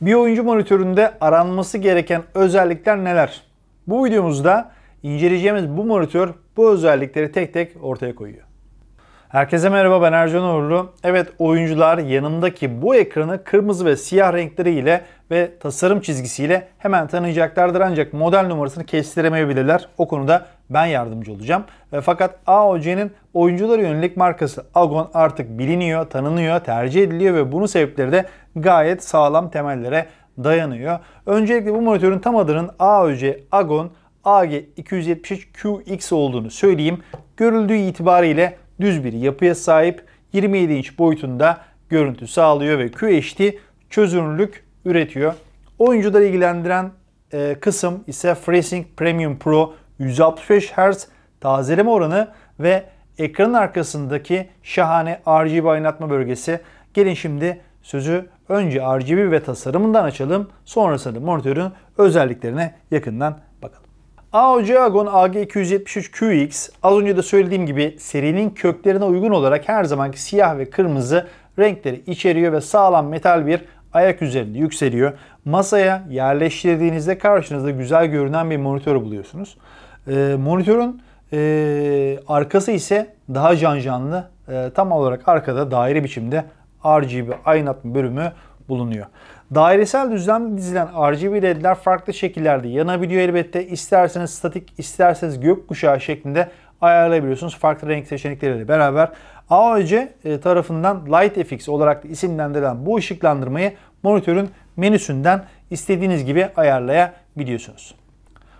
Bir oyuncu monitöründe aranması gereken özellikler neler? Bu videomuzda inceleyeceğimiz bu monitör bu özellikleri tek tek ortaya koyuyor. Herkese merhaba ben Ercan Uğurlu. Evet oyuncular yanımdaki bu ekranı kırmızı ve siyah renkleriyle ve tasarım çizgisiyle hemen tanıyacaklardır ancak model numarasını kestiremeyebilirler. O konuda ben yardımcı olacağım. E, fakat AOC'nin oyunculara yönelik markası Agon artık biliniyor, tanınıyor, tercih ediliyor ve bunun sebepleri de gayet sağlam temellere dayanıyor. Öncelikle bu monitörün tam adının AOC Agon AG273QX olduğunu söyleyeyim. Görüldüğü itibariyle düz bir yapıya sahip 27 inç boyutunda görüntü sağlıyor ve QHD çözünürlük üretiyor. Oyuncuları ilgilendiren e, kısım ise FreeSync Premium Pro 165 Hz tazeleme oranı ve ekranın arkasındaki şahane RGB aydınlatma bölgesi. Gelin şimdi sözü önce RGB ve tasarımından açalım. Sonrasında monitörün özelliklerine yakından bakalım. AOC Agon AG273QX az önce de söylediğim gibi serinin köklerine uygun olarak her zamanki siyah ve kırmızı renkleri içeriyor ve sağlam metal bir ayak üzerinde yükseliyor. Masaya yerleştirdiğinizde karşınızda güzel görünen bir monitör buluyorsunuz. E, monitörün e, arkası ise daha can canlı. E, tam olarak arkada daire biçimde RGB aydınlatma bölümü bulunuyor. Dairesel düzlemde dizilen RGB ledler farklı şekillerde yanabiliyor elbette. İsterseniz statik, isterseniz gökkuşağı şeklinde ayarlayabiliyorsunuz. Farklı renk seçenekleriyle beraber AOC e, tarafından LightFX olarak isimlendirilen bu ışıklandırmayı monitörün menüsünden istediğiniz gibi ayarlayabiliyorsunuz.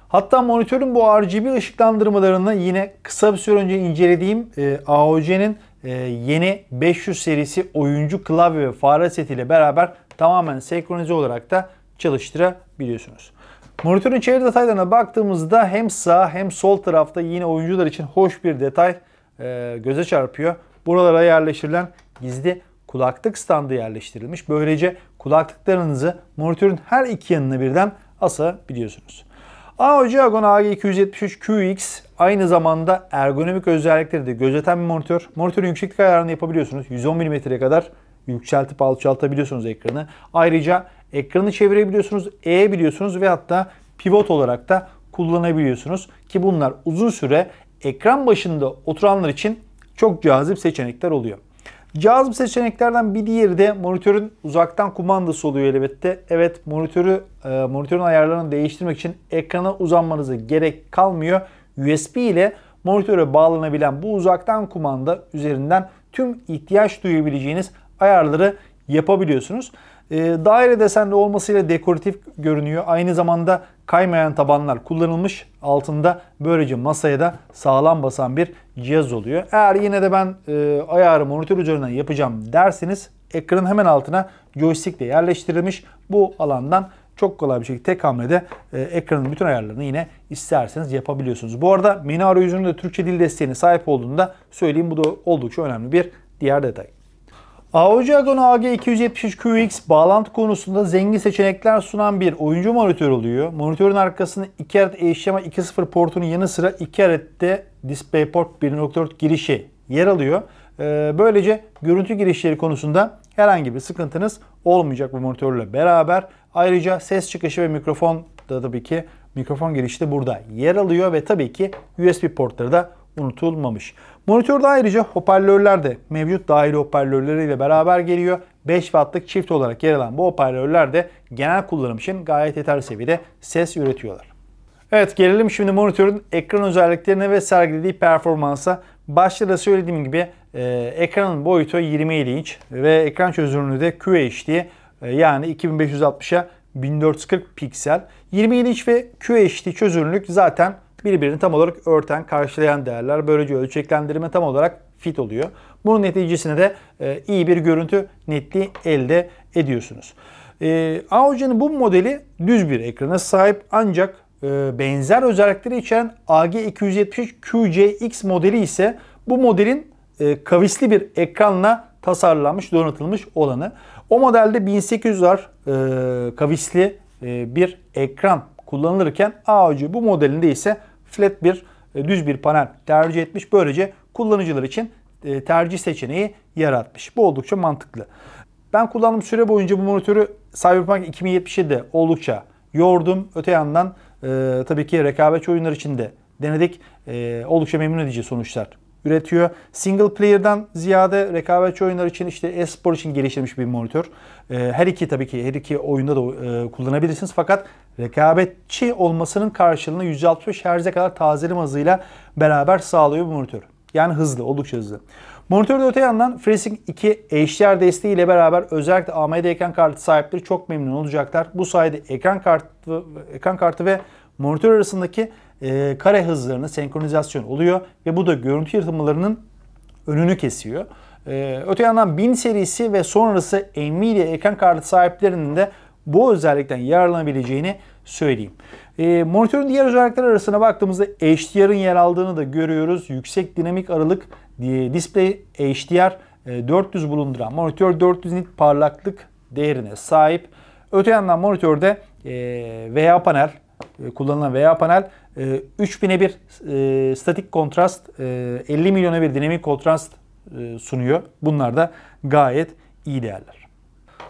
Hatta monitörün bu RGB ışıklandırmalarını yine kısa bir süre önce incelediğim e, AOC'nin e, yeni 500 serisi oyuncu klavye ve fare setiyle beraber tamamen senkronize olarak da çalıştırabiliyorsunuz. Monitörün çevre detaylarına baktığımızda hem sağ hem sol tarafta yine oyuncular için hoş bir detay göze çarpıyor buralara yerleştirilen gizli kulaklık standı yerleştirilmiş. Böylece kulaklıklarınızı monitörün her iki yanına birden asabiliyorsunuz. AOC Agon AG273QX aynı zamanda ergonomik özellikleri de gözeten bir monitör. Monitörün yükseklik ayarını yapabiliyorsunuz. 110 mm'ye kadar yükseltip alçaltabiliyorsunuz ekranı. Ayrıca ekranı çevirebiliyorsunuz, eğebiliyorsunuz ve hatta pivot olarak da kullanabiliyorsunuz. Ki bunlar uzun süre ekran başında oturanlar için çok cazip seçenekler oluyor. Cazip seçeneklerden bir diğeri de monitörün uzaktan kumandası oluyor elbette. Evet monitörü e, monitörün ayarlarını değiştirmek için ekrana uzanmanıza gerek kalmıyor. USB ile monitöre bağlanabilen bu uzaktan kumanda üzerinden tüm ihtiyaç duyabileceğiniz ayarları yapabiliyorsunuz. Ee, daire desenli olmasıyla dekoratif görünüyor. Aynı zamanda kaymayan tabanlar kullanılmış. Altında böylece masaya da sağlam basan bir cihaz oluyor. Eğer yine de ben e, ayarı monitör üzerinden yapacağım derseniz ekranın hemen altına joystick de yerleştirilmiş. Bu alandan çok kolay bir şekilde tek hamlede e, ekranın bütün ayarlarını yine isterseniz yapabiliyorsunuz. Bu arada menü arayüzünün de Türkçe dil desteğine sahip olduğunu da söyleyeyim. Bu da oldukça önemli bir diğer detay. AOC Agono AG273QX bağlantı konusunda zengin seçenekler sunan bir oyuncu monitörü oluyor. Monitörün arkasında 2 adet HDMI 2.0 portunun yanı sıra 2 adet de DisplayPort 1.4 girişi yer alıyor. Ee, böylece görüntü girişleri konusunda herhangi bir sıkıntınız olmayacak bu monitörle beraber. Ayrıca ses çıkışı ve mikrofon da tabii ki mikrofon girişi de burada yer alıyor ve tabii ki USB portları da unutulmamış. Monitörde ayrıca hoparlörler de mevcut dahili hoparlörleriyle beraber geliyor. 5 wattlık çift olarak yer alan bu hoparlörler de genel kullanım için gayet yeterli seviyede ses üretiyorlar. Evet gelelim şimdi monitörün ekran özelliklerine ve sergilediği performansa. Başta da söylediğim gibi e, ekranın boyutu 27 inç ve ekran çözünürlüğü de QHD e, yani 2560'a 1440 piksel. 27 inç ve QHD çözünürlük zaten birbirini tam olarak örten, karşılayan değerler. Böylece ölçeklendirme tam olarak fit oluyor. Bunun neticesinde de e, iyi bir görüntü netliği elde ediyorsunuz. E, AOC'nin bu modeli düz bir ekrana sahip ancak e, benzer özellikleri içeren AG273 QCX modeli ise bu modelin e, kavisli bir ekranla tasarlanmış, donatılmış olanı. O modelde 1800 e, kavisli e, bir ekran kullanılırken AOC bu modelinde ise flat bir e, düz bir panel tercih etmiş. Böylece kullanıcılar için e, tercih seçeneği yaratmış. Bu oldukça mantıklı. Ben kullandığım süre boyunca bu monitörü Cyberpunk 2077'de oldukça yordum. Öte yandan e, tabii ki rekabetçi oyunlar için de denedik. E, oldukça memnun edici sonuçlar üretiyor. Single player'dan ziyade rekabetçi oyunlar için işte e-spor için geliştirilmiş bir monitör. Ee, her iki tabii ki her iki oyunda da e, kullanabilirsiniz fakat rekabetçi olmasının karşılığını 165 Hz'e kadar tazelim hızıyla beraber sağlıyor bu monitör. Yani hızlı, oldukça hızlı. Monitörde öte yandan FreeSync 2 HDR desteği ile beraber özellikle AMD ekran kartı sahipleri çok memnun olacaklar. Bu sayede ekran kartı ekran kartı ve monitör arasındaki e, kare hızlarına senkronizasyon oluyor ve bu da görüntü yırtılmalarının önünü kesiyor. E, öte yandan 1000 serisi ve sonrası Nvidia ekran kartı sahiplerinin de bu özellikten yararlanabileceğini söyleyeyim. E, monitörün diğer özellikleri arasına baktığımızda HDR'ın yer aldığını da görüyoruz. Yüksek dinamik aralık diye display HDR 400 e, bulunduran monitör 400 nit parlaklık değerine sahip. Öte yandan monitörde e, VA panel e, kullanılan VA panel 3000'e bir e, statik kontrast, 50 e, milyona bir dinamik kontrast sunuyor. Bunlar da gayet iyi değerler.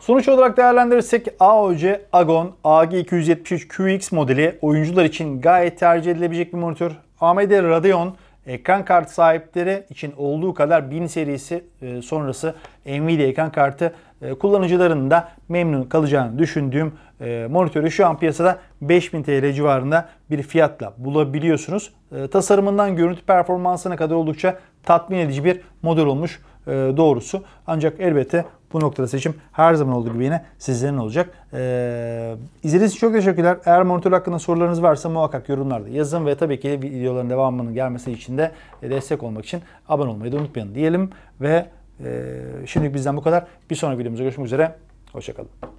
Sonuç olarak değerlendirirsek AOC Agon AG273QX modeli oyuncular için gayet tercih edilebilecek bir monitör. AMD Radeon ekran kartı sahipleri için olduğu kadar 1000 serisi sonrası Nvidia ekran kartı e, kullanıcıların da memnun kalacağını düşündüğüm e, monitörü şu an piyasada 5000 TL civarında bir fiyatla bulabiliyorsunuz. E, tasarımından görüntü performansına kadar oldukça tatmin edici bir model olmuş doğrusu. Ancak elbette bu noktada seçim her zaman olduğu gibi yine sizlerin olacak. İzlediğiniz için çok teşekkürler. Eğer monitör hakkında sorularınız varsa muhakkak yorumlarda yazın ve tabii ki videoların devamının gelmesi için de destek olmak için abone olmayı da unutmayın diyelim ve ee, Şimdilik bizden bu kadar. Bir sonraki videomuzda görüşmek üzere. Hoşçakalın.